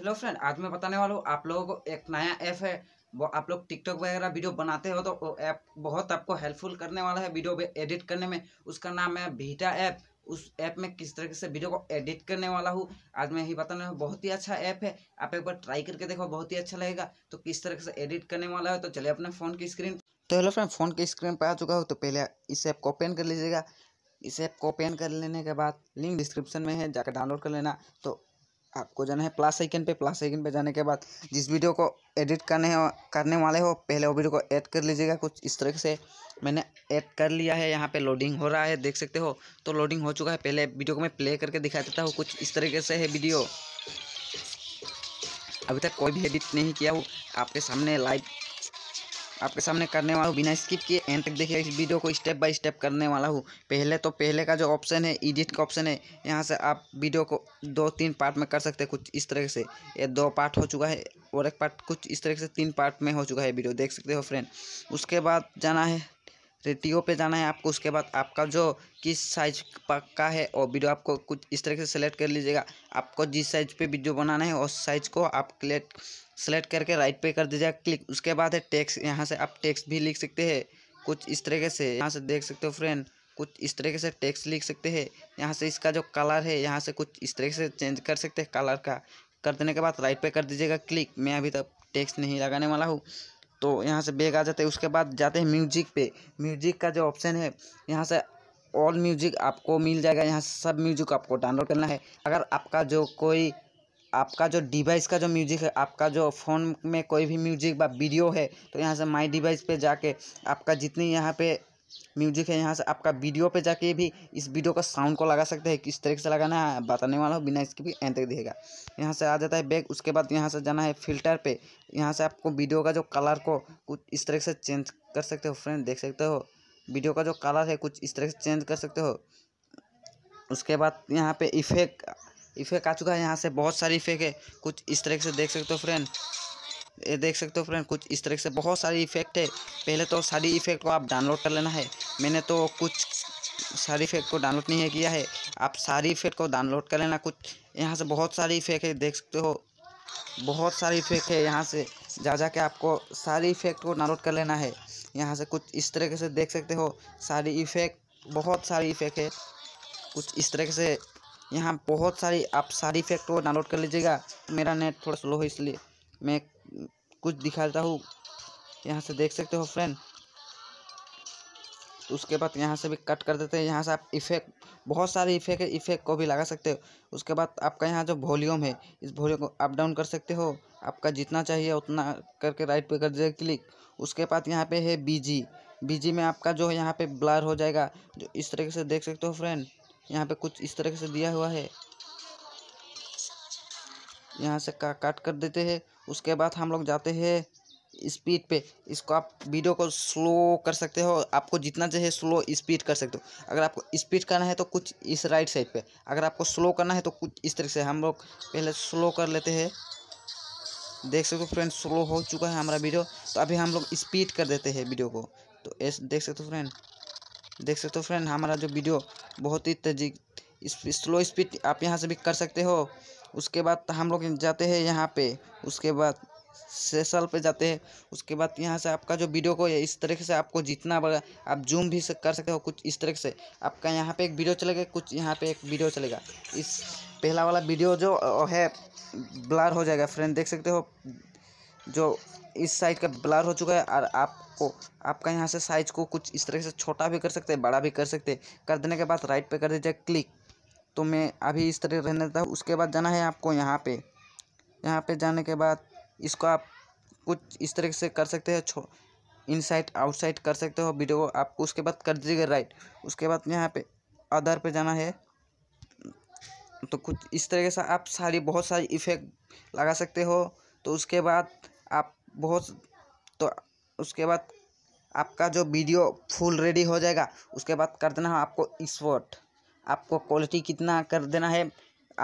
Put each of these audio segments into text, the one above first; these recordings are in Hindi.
हेलो फ्रेंड आज मैं बताने वाला हूँ आप लोगों को एक नया ऐप है वो आप लोग टिकटॉक वगैरह वीडियो बनाते हो तो वो ऐप बहुत आपको हेल्पफुल करने वाला है वीडियो एडिट करने में उसका नाम है भीटा ऐप उस ऐप में किस तरीके से वीडियो को एडिट करने वाला हूँ आज मैं यही बताने वाला बहुत ही अच्छा ऐप है आप एक बार ट्राई करके देखो बहुत ही अच्छा लगेगा तो किस तरीके से एडिट करने वाला है तो चलिए अपने फ़ोन की स्क्रीन तो हेलो फ्रेंड फ़ोन की स्क्रीन पर आ चुका हो तो पहले इस ऐप को ओपन कर लीजिएगा इस ऐप को ओपन कर लेने के बाद लिंक डिस्क्रिप्शन में है जाकर डाउनलोड कर लेना तो आपको जाना है प्लस आइकन पे प्लस आइकन पे जाने के बाद जिस वीडियो को एडिट करने करने वाले हो पहले वो वीडियो को ऐड कर लीजिएगा कुछ इस तरह से मैंने ऐड कर लिया है यहाँ पे लोडिंग हो रहा है देख सकते हो तो लोडिंग हो चुका है पहले वीडियो को मैं प्ले करके दिखा देता हूँ कुछ इस तरीके से है वीडियो अभी तक कोई भी एडिट नहीं किया हूँ आपके सामने लाइव आपके सामने करने वाला हूँ बिना स्किप किए एंड तक देखिए इस वीडियो को स्टेप बाय स्टेप करने वाला हूँ पहले तो पहले का जो ऑप्शन है एडिट का ऑप्शन है यहाँ से आप वीडियो को दो तीन पार्ट में कर सकते हैं कुछ इस तरह से ये दो पार्ट हो चुका है और एक पार्ट कुछ इस तरह से तीन पार्ट में हो चुका है वीडियो देख सकते हो फ्रेंड उसके बाद जाना है रेटियो पे जाना है आपको उसके बाद आपका जो किस साइज का है और वीडियो आपको कुछ इस तरह से सेलेक्ट कर लीजिएगा आपको जिस साइज पे वीडियो बनाना है उस साइज को आप क्लेक्ट सेलेक्ट करके राइट पे कर दीजिएगा क्लिक उसके बाद है टेक्स यहाँ से आप टेक्स भी लिख सकते हैं कुछ इस तरीके से यहाँ से देख सकते हो फ्रेंड कुछ इस तरीके से टेक्स्ट लिख सकते हैं यहाँ से इसका जो कलर है यहाँ से कुछ इस तरीके से चेंज कर सकते हैं कलर का कर देने के बाद राइट पे कर दीजिएगा क्लिक मैं अभी तक टेक्स्ट नहीं लगाने वाला हूँ तो यहाँ से बेग आ जाते हैं उसके बाद जाते हैं म्यूजिक पे म्यूजिक का जो ऑप्शन है यहाँ से ऑल म्यूजिक आपको मिल जाएगा यहाँ से सब म्यूजिक आपको डाउनलोड करना है अगर आपका जो कोई आपका जो डिवाइस का जो म्यूजिक है आपका जो फ़ोन में कोई भी म्यूजिक व वीडियो है तो यहाँ से माई डिवाइस पे जाके आपका जितनी यहाँ पे म्यूजिक है यहाँ से आपका वीडियो पे जाके भी इस वीडियो का साउंड को लगा सकते हैं किस तरीके से लगाना है बताने वाला हो बिना इसके भी एंड देगा यहाँ से आ जाता है बैग उसके बाद यहाँ से जाना है फिल्टर पे यहाँ से आपको वीडियो का जो कलर को कुछ इस तरीके से चेंज कर सकते हो फ्रेंड देख सकते हो वीडियो का जो कलर है कुछ इस तरह से चेंज कर सकते हो उसके बाद यहाँ पर इफेक्ट इफेक्ट आ चुका है यहाँ से बहुत सारी इफेक्ट है कुछ इस तरह से देख सकते हो फ्रेंड ये देख सकते हो फ्रेंड कुछ इस तरह से बहुत सारी इफेक्ट है पहले तो सारी इफेक्ट को आप डाउनलोड कर लेना है मैंने तो कुछ सारी इफेक्ट को डाउनलोड नहीं है किया है आप सारी इफेक्ट को डाउनलोड कर लेना कुछ यहाँ से बहुत सारी इफेक्ट है देख सकते हो बहुत सारी इफेक्ट है यहाँ से जा जा के आपको सारी इफेक्ट को डाउनलोड कर लेना है यहाँ से कुछ इस तरीके से देख सकते हो सारी इफेक्ट बहुत सारी इफेक्ट है कुछ इस तरीके से यहाँ बहुत सारी आप सारी इफेक्ट को डाउनलोड कर लीजिएगा मेरा नेट थोड़ा स्लो है इसलिए मैं कुछ दिखाता हूँ यहाँ से देख सकते हो फ्रेंड तो उसके बाद यहाँ से भी कट कर देते हैं यहाँ से आप इफेक्ट बहुत सारे इफेक्ट इफेक्ट को भी लगा सकते हो उसके बाद आपका यहाँ जो वॉल्यूम है इस वॉल्यूम को अप डाउन कर सकते हो आपका जितना चाहिए उतना करके राइट पे कर दीजिए क्लिक उसके बाद यहाँ पे है बीजी बीजी में आपका जो है यहाँ पे ब्लर हो जाएगा जो इस तरीके से देख सकते हो फ्रेंड यहाँ पे कुछ इस तरह से दिया हुआ है यहाँ से का, काट कर देते हैं उसके बाद हम लोग जाते हैं स्पीड पे इसको आप वीडियो को स्लो कर सकते हो आपको जितना चाहिए स्लो स्पीड कर सकते हो अगर आपको स्पीड करना है तो कुछ इस राइट साइड पे अगर आपको स्लो करना है तो कुछ इस तरह से हम लोग पहले स्लो कर लेते हैं देख सकते हो फ्रेंड स्लो हो चुका है हमारा वीडियो तो अभी हम लोग स्पीड कर देते हैं वीडियो को तो ऐसे देख सकते हो फ्रेंड देख सकते हो फ्रेंड हमारा जो वीडियो बहुत ही तेजी स्लो स्पीड आप यहाँ से भी कर सकते हो उसके बाद हम लोग जाते हैं यहाँ पे उसके बाद सेसल पे जाते हैं उसके बाद यहाँ से आपका जो वीडियो को इस तरीके से आपको जितना बड़ा आप जूम भी कर सकते हो कुछ इस तरीके से आपका यहाँ पे एक वीडियो चलेगा कुछ यहाँ पे एक वीडियो चलेगा इस पहला वाला वीडियो जो है ब्लर हो जाएगा फ्रेंड देख सकते हो जो इस साइड का ब्लर हो चुका है और आपको आपका यहाँ से साइज को कुछ इस तरह से छोटा भी कर सकते हैं बड़ा भी कर सकते हैं कर देने के बाद राइट पे कर दीजिए क्लिक तो मैं अभी इस तरह रहने देता हूँ उसके बाद जाना है आपको यहाँ पे यहाँ पे जाने के बाद इसको आप कुछ इस तरह से कर सकते हैं छो इन साइड आउटसाइड कर सकते हो वीडियो आपको उसके बाद कर दीजिएगा राइट उसके बाद यहाँ पे अदर पे जाना है तो कुछ इस तरीके से सा आप सारी बहुत सारी इफ़ेक्ट लगा सकते हो तो उसके बाद आप बहुत तो उसके बाद आपका जो वीडियो फुल रेडी हो जाएगा उसके बाद कर देना है आपको एक्सपोर्ट आपको क्वालिटी कितना कर देना है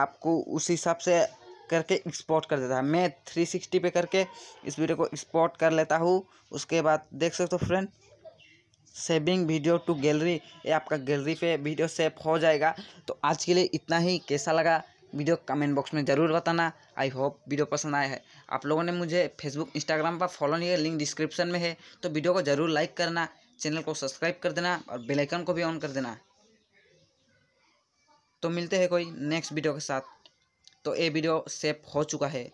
आपको उस हिसाब से करके एक्सपोर्ट कर देता है मैं थ्री सिक्सटी पे करके इस वीडियो को एक्सपोर्ट कर लेता हूँ उसके बाद देख सकते हो friend saving video to gallery ये आपका गैलरी पे वीडियो सेव हो जाएगा तो आज के लिए इतना ही कैसा लगा वीडियो कमेंट बॉक्स में ज़रूर बताना आई होप वीडियो पसंद आया है आप लोगों ने मुझे फेसबुक इंस्टाग्राम पर फॉलो नहीं किया लिंक डिस्क्रिप्शन में है तो वीडियो को ज़रूर लाइक करना चैनल को सब्सक्राइब कर देना और बेलाइकन को भी ऑन कर देना तो मिलते हैं कोई नेक्स्ट वीडियो के साथ तो ये वीडियो सेफ हो चुका है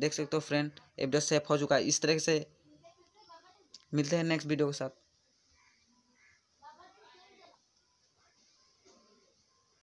देख सकते हो फ्रेंड ये वीडियो सेफ हो चुका है इस तरह से मिलते हैं नेक्स्ट वीडियो के साथ